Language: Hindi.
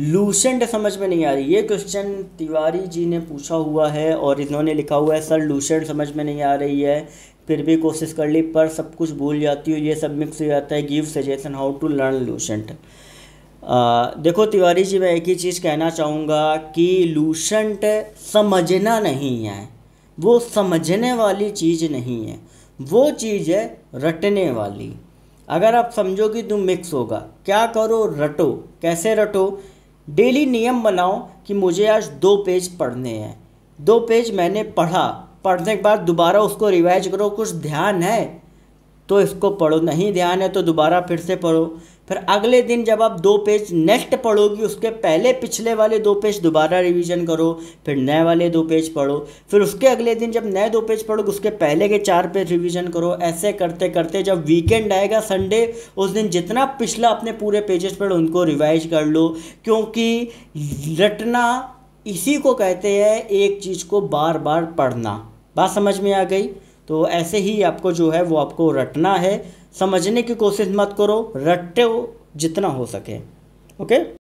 लूसेंट समझ में नहीं आ रही ये क्वेश्चन तिवारी जी ने पूछा हुआ है और इन्होंने लिखा हुआ है सर लूसेंट समझ में नहीं आ रही है फिर भी कोशिश कर ली पर सब कुछ भूल जाती हूँ ये सब मिक्स हो जाता है give suggestion how to learn Lucent देखो तिवारी जी मैं एक ही चीज़ कहना चाहूँगा कि लूसेंट समझना नहीं है वो समझने वाली चीज़ नहीं है वो चीज़ है रटने वाली अगर आप समझोगे तो तुम मिक्स होगा क्या करो रटो कैसे रटो डेली नियम बनाओ कि मुझे आज दो पेज पढ़ने हैं दो पेज मैंने पढ़ा पढ़ने के बाद दोबारा उसको रिवाइज करो कुछ ध्यान है तो इसको पढ़ो नहीं ध्यान है तो दोबारा फिर से पढ़ो फिर अगले दिन जब आप दो पेज नेक्स्ट पढ़ोगी उसके पहले पिछले वाले दो पेज दोबारा रिवीजन करो फिर नए वाले दो पेज पढ़ो फिर उसके अगले दिन जब नए दो पेज पढ़ोगे उसके पहले के चार पेज रिवीजन करो ऐसे करते करते जब वीकेंड आएगा संडे उस दिन जितना पिछला अपने पूरे पेजेस पढ़ो उनको रिवाइज कर लो क्योंकि रटना इसी को कहते हैं एक चीज़ को बार बार पढ़ना बात समझ में आ गई तो ऐसे ही आपको जो है वो आपको रटना है समझने की कोशिश मत करो रटो जितना हो सके ओके